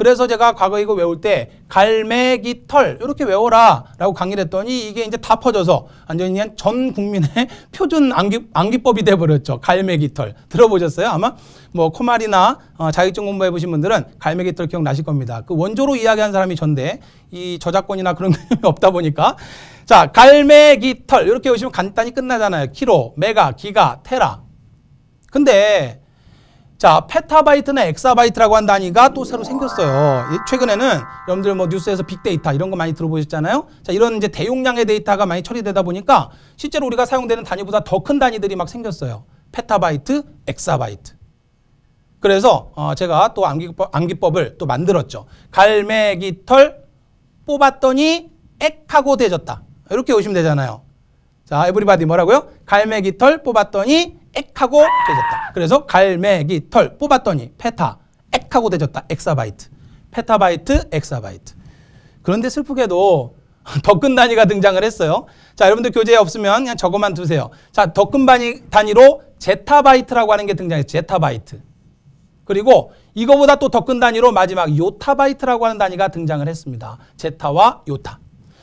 그래서 제가 과거 이거 외울 때 갈매기 털 이렇게 외워라 라고 강의를 했더니 이게 이제 다 퍼져서 완전히 그냥 전 국민의 표준 암기, 암기법이 돼버렸죠. 갈매기 털. 들어보셨어요? 아마 뭐 코말이나 어, 자격증 공부해보신 분들은 갈매기 털 기억나실 겁니다. 그 원조로 이야기한 사람이 전데 이 저작권이나 그런 게 없다 보니까 자 갈매기 털 이렇게 오시면 간단히 끝나잖아요. 키로, 메가, 기가, 테라. 근데 자, 페타바이트나 엑사바이트라고 한 단위가 또 새로 생겼어요. 최근에는 여러분들 뭐 뉴스에서 빅데이터 이런 거 많이 들어보셨잖아요. 자, 이런 이제 대용량의 데이터가 많이 처리되다 보니까 실제로 우리가 사용되는 단위보다 더 큰 단위들이 막 생겼어요. 페타바이트, 엑사바이트. 그래서 어, 제가 또 암기법, 암기법을 또 만들었죠. 갈매기털 뽑았더니 액하고 되졌다. 이렇게 오시면 되잖아요. 자, 에브리바디 뭐라고요? 갈매기털 뽑았더니 엑하고 되졌다. 그래서 갈매기 털 뽑았더니 페타 엑하고 되졌다. 엑사바이트. 페타바이트, 엑사바이트. 그런데 슬프게도 덕근 단위가 등장을 했어요. 자, 여러분들 교재에 없으면 그냥 저것만 두세요. 자, 덕근 단위로 제타바이트라고 하는 게등장했죠 제타바이트. 그리고 이거보다 또더근 단위로 마지막 요타바이트라고 하는 단위가 등장을 했습니다. 제타와 요타.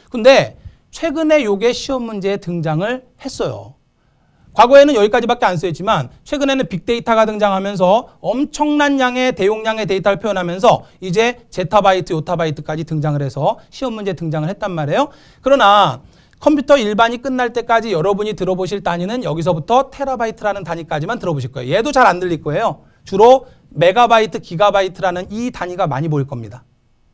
근데 최근에 요게 시험 문제에 등장을 했어요. 과거에는 여기까지밖에 안 쓰였지만 최근에는 빅데이터가 등장하면서 엄청난 양의 대용량의 데이터를 표현하면서 이제 제타바이트, 요타바이트까지 등장을 해서 시험 문제 등장을 했단 말이에요. 그러나 컴퓨터 일반이 끝날 때까지 여러분이 들어보실 단위는 여기서부터 테라바이트라는 단위까지만 들어보실 거예요. 얘도 잘 안 들릴 거예요. 주로 메가바이트, 기가바이트라는 이 단위가 많이 보일 겁니다.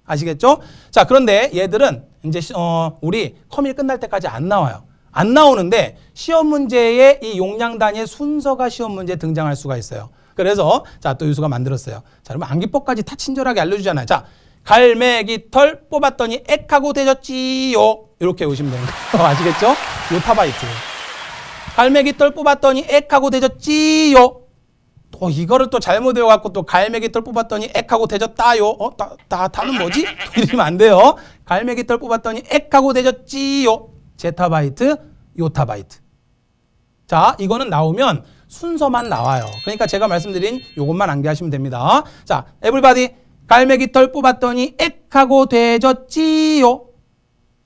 아시겠죠? 자, 그런데 얘들은 이제 어, 우리 컴이 끝날 때까지 안 나와요. 안 나오는데 시험 문제의 이 용량 단위의 순서가 시험 문제에 등장할 수가 있어요. 그래서 자 또 유수가 만들었어요. 자 그럼 암기법까지 다 친절하게 알려주잖아요. 자 갈매기 털 뽑았더니 액하고 되졌지요. 이렇게 오시면 됩니다. 아시겠죠? 요 타바이트. 갈매기 털 뽑았더니 액하고 되졌지요. 또 어, 이거를 또 잘못 외워갖고 또 갈매기 털 뽑았더니 액하고 되졌다요. 어? 다, 다, 다는 뭐지? 이러면 안 돼요. 갈매기 털 뽑았더니 액하고 되졌지요. 제타바이트, 요타바이트. 자, 이거는 나오면 순서만 나와요. 그러니까 제가 말씀드린 요것만 암기하시면 됩니다. 자, 에블바디 갈매기 털 뽑았더니 액하고 되졌지요.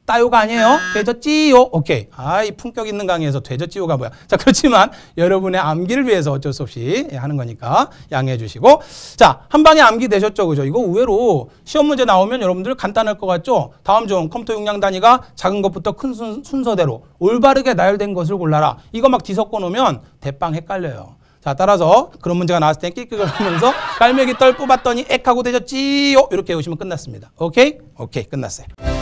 따요가 아니에요. 되졌지요. 음. 오케이. 아, 이 품격 있는 강의에서 되졌지요가 뭐야. 자, 그렇지만 여러분의 암기를 위해서 어쩔 수 없이 예, 하는 거니까 양해해 주시고. 자, 한 방에 암기 되셨죠. 그죠? 이거 의외로 시험 문제 나오면 여러분들 간단할 것 같죠? 다음 중 컴퓨터 용량 단위가 작은 것부터 큰 순, 순서대로 올바르게 나열된 것을 골라라. 이거 막 뒤섞어 놓으면 대빵 헷갈려요. 자, 따라서 그런 문제가 나왔을 때 끽끽을 하면서 깔매기 떨 뽑았더니 액하고 되셨지요 이렇게 해 오시면 끝났습니다. 오케이? 오케이. 끝났어요.